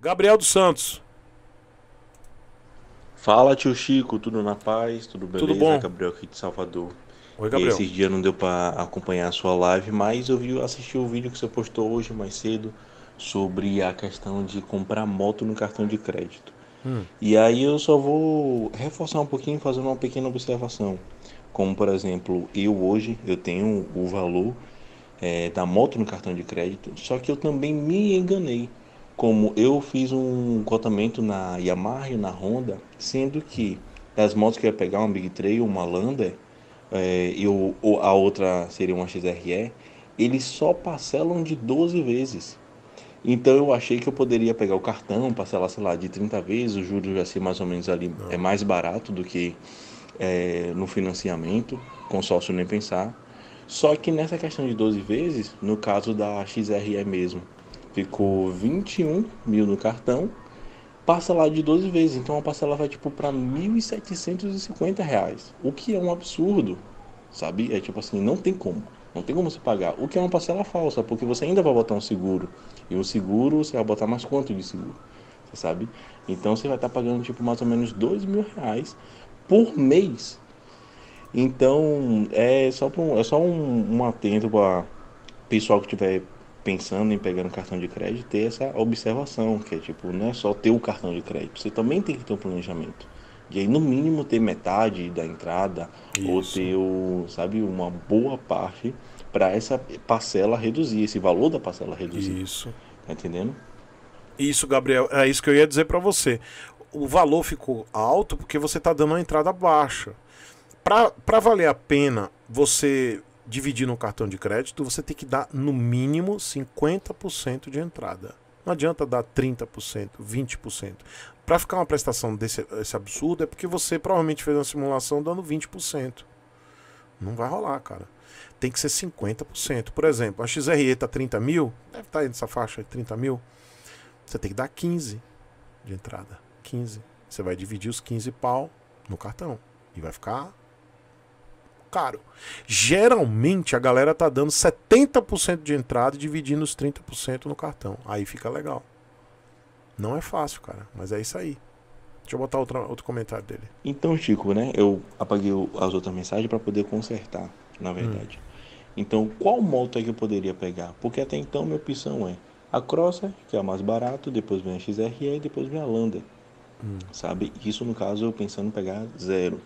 Gabriel dos Santos. Fala, tio Chico, tudo na paz, tudo beleza? Tudo bom? Gabriel aqui de Salvador. Oi, Gabriel. Esses dias não deu para acompanhar a sua live, mas eu vi, assisti o vídeo que você postou hoje mais cedo sobre a questão de comprar moto no cartão de crédito. Hum. E aí eu só vou reforçar um pouquinho, fazendo uma pequena observação. Como, por exemplo, eu hoje, eu tenho o valor é, da moto no cartão de crédito, só que eu também me enganei como eu fiz um cotamento na Yamaha e na Honda, sendo que das motos que eu ia pegar, uma Big Trail, uma Lander é, e o, a outra seria uma XRE, eles só parcelam de 12 vezes. Então eu achei que eu poderia pegar o cartão, parcelar, sei lá, de 30 vezes, o juros já ser mais ou menos ali, é mais barato do que é, no financiamento, consórcio nem pensar. Só que nessa questão de 12 vezes, no caso da XRE mesmo, ficou 21 mil no cartão, lá de 12 vezes. Então a parcela vai tipo para 1.750 reais, o que é um absurdo, sabe? É tipo assim, não tem como. Não tem como você pagar. O que é uma parcela falsa, porque você ainda vai botar um seguro. E o seguro, você vai botar mais quanto de seguro? Você sabe? Então você vai estar tá pagando tipo mais ou menos dois mil reais por mês. Então é só, um, é só um, um atento para pessoal que tiver pensando em pegar um cartão de crédito, ter essa observação, que é tipo, não é só ter o cartão de crédito, você também tem que ter um planejamento. e aí, no mínimo, ter metade da entrada Isso. ou ter, o, sabe, uma boa parte para essa parcela reduzir, esse valor da parcela reduzir. Isso. Tá entendendo? Isso, Gabriel, é isso que eu ia dizer para você. O valor ficou alto porque você está dando uma entrada baixa. Para valer a pena você dividir no cartão de crédito, você tem que dar no mínimo 50% de entrada. Não adianta dar 30%, 20%. Para ficar uma prestação desse esse absurdo, é porque você provavelmente fez uma simulação dando 20%. Não vai rolar, cara. Tem que ser 50%. Por exemplo, a XRE está 30 mil, deve estar tá nessa faixa de 30 mil. Você tem que dar 15 de entrada. 15. Você vai dividir os 15 pau no cartão. E vai ficar caro. Geralmente a galera tá dando 70% de entrada e dividindo os 30% no cartão. Aí fica legal. Não é fácil, cara, mas é isso aí. Deixa eu botar outro, outro comentário dele. Então, Chico, né? Eu apaguei as outras mensagens para poder consertar, na verdade. Hum. Então, qual moto é que eu poderia pegar? Porque até então minha opção é a Crosser, que é a mais barato, depois vem a XRE e depois vem a Lander. Hum. Sabe? Isso no caso eu pensando em pegar zero.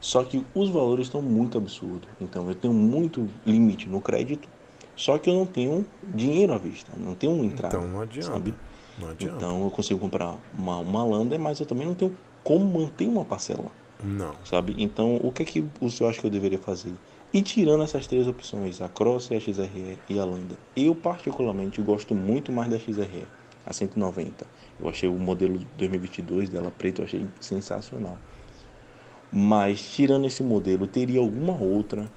Só que os valores estão muito absurdos. Então eu tenho muito limite no crédito, só que eu não tenho dinheiro à vista, não tenho um entrada. Então não adianta. Sabe? Não adianta. Então eu consigo comprar uma, uma Lander, mas eu também não tenho como manter uma parcela. Não. Sabe? Então o que é que o senhor acha que eu deveria fazer? E tirando essas três opções, a Cross, a XRE e a Lander, eu particularmente gosto muito mais da XRE, a 190. Eu achei o modelo 2022 dela preto, eu achei sensacional. Mas tirando esse modelo, teria alguma outra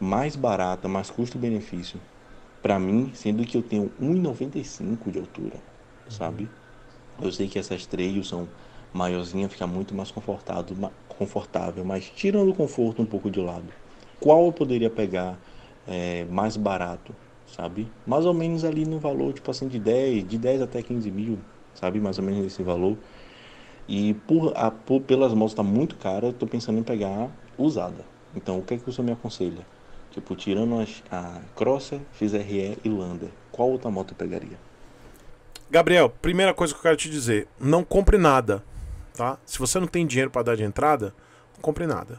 mais barata, mais custo-benefício para mim, sendo que eu tenho 1,95 de altura, uhum. sabe? Eu sei que essas três são maiorzinha, fica muito mais confortável, confortável, mas tirando o conforto um pouco de lado, qual eu poderia pegar é, mais barato, sabe? Mais ou menos ali no valor, tipo assim, de 10, de 10 até 15 mil, sabe? Mais ou menos esse valor. E por, a, por pelas motos tá muito cara, eu estou pensando em pegar usada. Então, o que é que o senhor me aconselha? Tipo, tirando as, a Crosser, XRE e Lander, qual outra moto eu pegaria? Gabriel, primeira coisa que eu quero te dizer, não compre nada, tá? Se você não tem dinheiro para dar de entrada, não compre nada.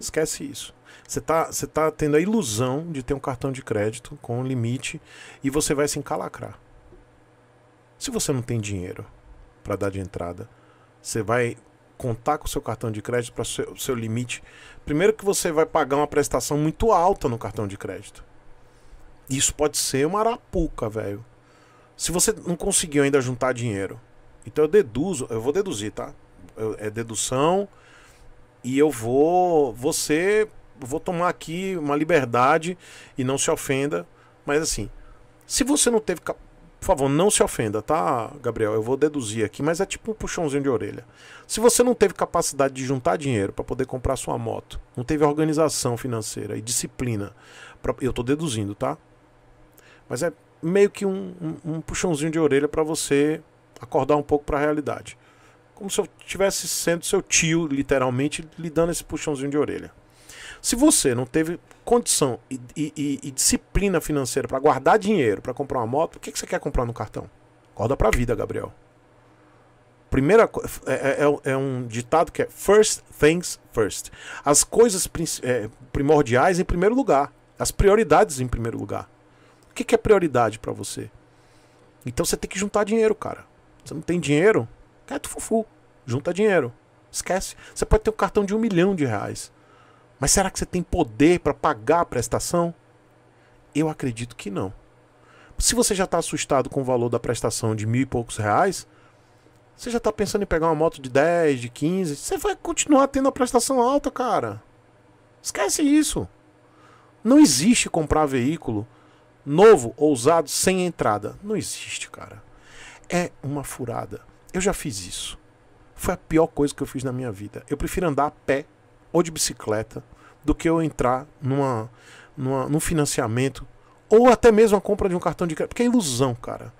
Esquece isso. Você tá, você tá tendo a ilusão de ter um cartão de crédito com um limite e você vai se encalacrar. Se você não tem dinheiro, para dar de entrada. Você vai contar com o seu cartão de crédito para o seu, seu limite. Primeiro que você vai pagar uma prestação muito alta no cartão de crédito. Isso pode ser uma arapuca, velho. Se você não conseguiu ainda juntar dinheiro, então eu deduzo, eu vou deduzir, tá? Eu, é dedução e eu vou, você, vou tomar aqui uma liberdade e não se ofenda, mas assim, se você não teve por favor, não se ofenda, tá, Gabriel? Eu vou deduzir aqui, mas é tipo um puxãozinho de orelha. Se você não teve capacidade de juntar dinheiro para poder comprar sua moto, não teve organização financeira e disciplina, pra... eu estou deduzindo, tá? Mas é meio que um, um, um puxãozinho de orelha para você acordar um pouco para a realidade. Como se eu estivesse sendo seu tio, literalmente, lhe dando esse puxãozinho de orelha. Se você não teve condição e, e, e disciplina financeira para guardar dinheiro para comprar uma moto, o que, que você quer comprar no cartão? Acorda para a vida, Gabriel. Primeira é, é, é, é, um ditado que é first things first. As coisas é, primordiais em primeiro lugar. As prioridades em primeiro lugar. O que, que é prioridade para você? Então você tem que juntar dinheiro, cara. Você não tem dinheiro? Quieto, fufu. Junta dinheiro. Esquece. Você pode ter um cartão de um milhão de reais. Mas será que você tem poder para pagar a prestação? Eu acredito que não. Se você já está assustado com o valor da prestação de mil e poucos reais, você já está pensando em pegar uma moto de 10, de 15, você vai continuar tendo a prestação alta, cara. Esquece isso. Não existe comprar veículo novo ou usado sem entrada. Não existe, cara. É uma furada. Eu já fiz isso. Foi a pior coisa que eu fiz na minha vida. Eu prefiro andar a pé ou de bicicleta do que eu entrar numa, numa, num financiamento ou até mesmo a compra de um cartão de crédito. Porque é ilusão, cara.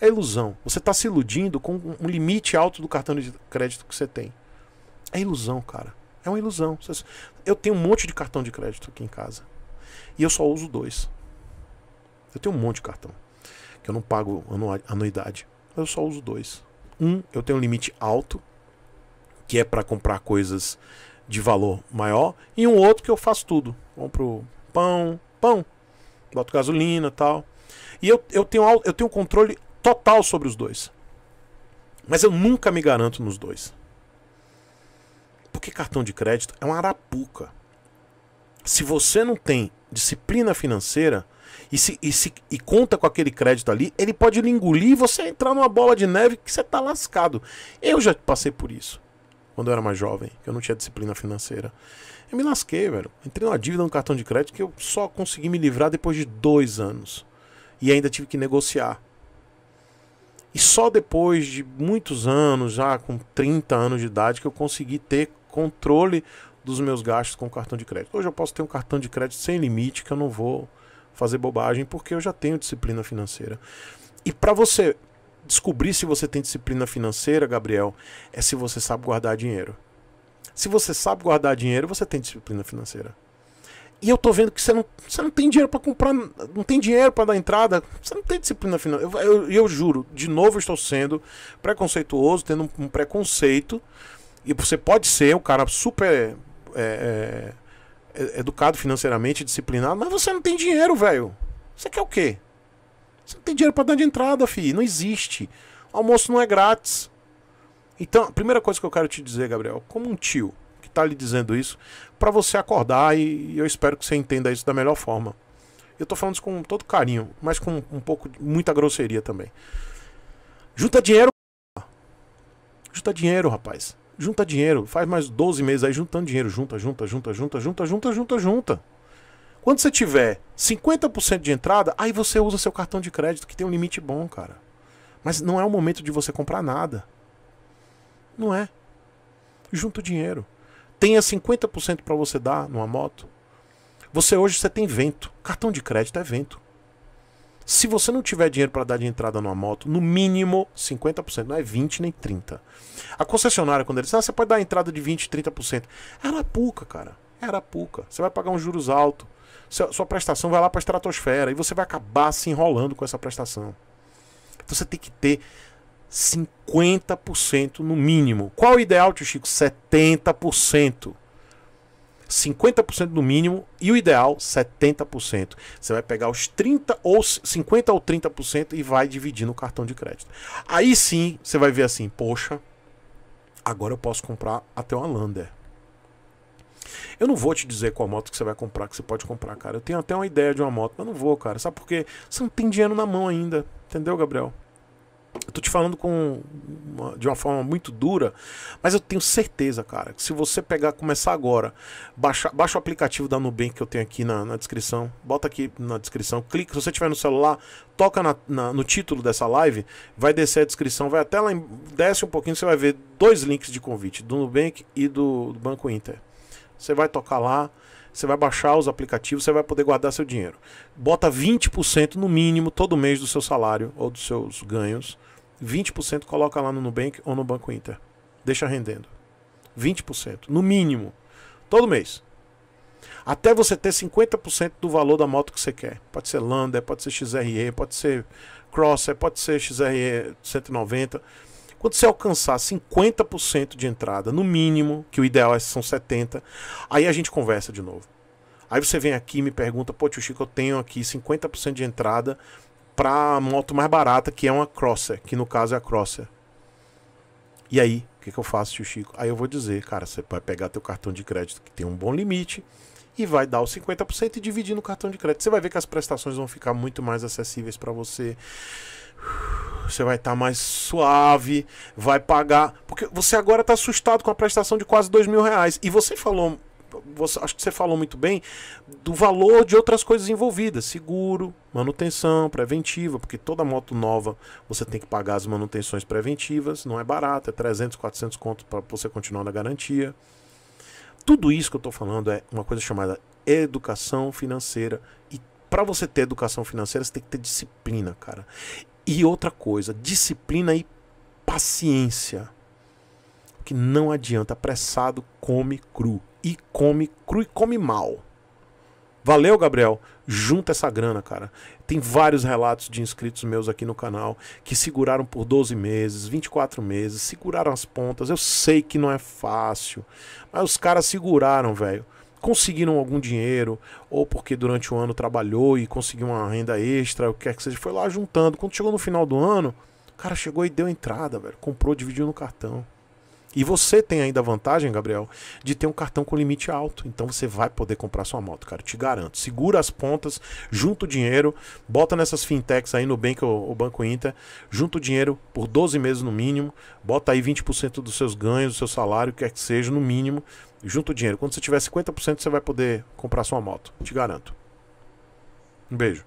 É ilusão. Você está se iludindo com um limite alto do cartão de crédito que você tem. É ilusão, cara. É uma ilusão. Eu tenho um monte de cartão de crédito aqui em casa. E eu só uso dois. Eu tenho um monte de cartão. Que eu não pago anuidade. Eu só uso dois. Um, eu tenho um limite alto, que é para comprar coisas de valor maior, e um outro que eu faço tudo. Compro pão, pão, boto gasolina tal. E eu, eu, tenho, eu tenho controle total sobre os dois. Mas eu nunca me garanto nos dois. Porque cartão de crédito é uma arapuca. Se você não tem disciplina financeira e, se, e, se, e conta com aquele crédito ali, ele pode lhe engolir e você entrar numa bola de neve que você está lascado. Eu já passei por isso quando eu era mais jovem, que eu não tinha disciplina financeira. Eu me lasquei, velho. Entrei numa dívida no cartão de crédito que eu só consegui me livrar depois de dois anos. E ainda tive que negociar. E só depois de muitos anos, já com 30 anos de idade, que eu consegui ter controle dos meus gastos com cartão de crédito. Hoje eu posso ter um cartão de crédito sem limite que eu não vou fazer bobagem porque eu já tenho disciplina financeira. E para você descobrir se você tem disciplina financeira, Gabriel, é se você sabe guardar dinheiro. Se você sabe guardar dinheiro, você tem disciplina financeira. E eu tô vendo que você não, você não tem dinheiro para comprar, não tem dinheiro para dar entrada, você não tem disciplina financeira. Eu, eu, eu juro, de novo estou sendo preconceituoso, tendo um, um, preconceito. E você pode ser um cara super é, é, é, educado financeiramente, disciplinado, mas você não tem dinheiro, velho. Você quer o quê? Você não tem dinheiro para dar de entrada, filho. Não existe. O almoço não é grátis. Então, a primeira coisa que eu quero te dizer, Gabriel, como um tio que tá lhe dizendo isso, para você acordar e eu espero que você entenda isso da melhor forma. Eu tô falando isso com todo carinho, mas com um pouco muita grosseria também. Junta dinheiro. Junta dinheiro, rapaz. Junta dinheiro. Faz mais 12 meses aí juntando dinheiro. Junta, junta, junta, junta, junta, junta, junta, junta. Quando você tiver 50% de entrada, aí você usa seu cartão de crédito, que tem um limite bom, cara. Mas não é o momento de você comprar nada. Não é. Junta o dinheiro. Tenha 50% para você dar numa moto. Você hoje você tem vento. Cartão de crédito é vento. Se você não tiver dinheiro para dar de entrada numa moto, no mínimo 50%, não é 20 nem 30. A concessionária quando eles ah, você pode dar entrada de 20, 30%. É arapuca, cara. É arapuca. Você vai pagar uns juros altos sua prestação vai lá para a estratosfera e você vai acabar se enrolando com essa prestação. Então você tem que ter 50% no mínimo. Qual o ideal, tio Chico? 70%. 50% no mínimo e o ideal 70%. Você vai pegar os 30 ou 50 ou 30% e vai dividir no cartão de crédito. Aí sim, você vai ver assim, poxa, agora eu posso comprar até uma Lander. Eu não vou te dizer qual moto que você vai comprar, que você pode comprar, cara. Eu tenho até uma ideia de uma moto, mas não vou, cara. Sabe por quê? Você não tem dinheiro na mão ainda. Entendeu, Gabriel? Eu tô te falando com uma, de uma forma muito dura, mas eu tenho certeza, cara, que se você pegar, começar agora, baixa, baixa o aplicativo da Nubank que eu tenho aqui na, na descrição, bota aqui na descrição, clica, se você tiver no celular, toca na, na, no título dessa live, vai descer a descrição, vai até lá, desce um pouquinho, você vai ver dois links de convite, do Nubank e do, do Banco Inter. Você vai tocar lá, você vai baixar os aplicativos, você vai poder guardar seu dinheiro. Bota 20% no mínimo todo mês do seu salário ou dos seus ganhos. 20% coloca lá no Nubank ou no Banco Inter. Deixa rendendo. 20%, no mínimo, todo mês. Até você ter 50% do valor da moto que você quer. Pode ser Lander, pode ser XRE, pode ser Crosser, pode ser XRE 190 quando você alcançar 50% de entrada, no mínimo, que o ideal é são 70, aí a gente conversa de novo. Aí você vem aqui e me pergunta, pô, tio Chico, eu tenho aqui 50% de entrada para moto mais barata, que é uma Crosser, que no caso é a Crosser. E aí, o que, que eu faço, tio Chico? Aí eu vou dizer, cara, você vai pegar teu cartão de crédito que tem um bom limite e vai dar os 50% e dividir no cartão de crédito. Você vai ver que as prestações vão ficar muito mais acessíveis para você. Você vai estar tá mais suave, vai pagar. Porque você agora está assustado com a prestação de quase dois mil reais. E você falou você, acho que você falou muito bem do valor de outras coisas envolvidas, seguro, manutenção preventiva, porque toda moto nova você tem que pagar as manutenções preventivas, não é barato, é 300, 400 conto para você continuar na garantia. Tudo isso que eu estou falando é uma coisa chamada educação financeira e para você ter educação financeira, você tem que ter disciplina, cara. E outra coisa, disciplina e paciência. Que não adianta, apressado come cru. E come cru e come mal. Valeu, Gabriel. Junta essa grana, cara. Tem vários relatos de inscritos meus aqui no canal que seguraram por 12 meses, 24 meses, seguraram as pontas. Eu sei que não é fácil, mas os caras seguraram, velho conseguiram algum dinheiro, ou porque durante o ano trabalhou e conseguiu uma renda extra, o que quer que seja, foi lá juntando. Quando chegou no final do ano, o cara chegou e deu entrada, velho. Comprou, dividiu no cartão. E você tem ainda a vantagem, Gabriel, de ter um cartão com limite alto. Então você vai poder comprar sua moto, cara. Te garanto. Segura as pontas, junta o dinheiro, bota nessas fintechs aí no Bank ou Banco Inter, junta o dinheiro por 12 meses no mínimo, bota aí 20% dos seus ganhos, do seu salário, o que quer que seja, no mínimo, junta o dinheiro. Quando você tiver 50%, você vai poder comprar sua moto. Te garanto. Um beijo.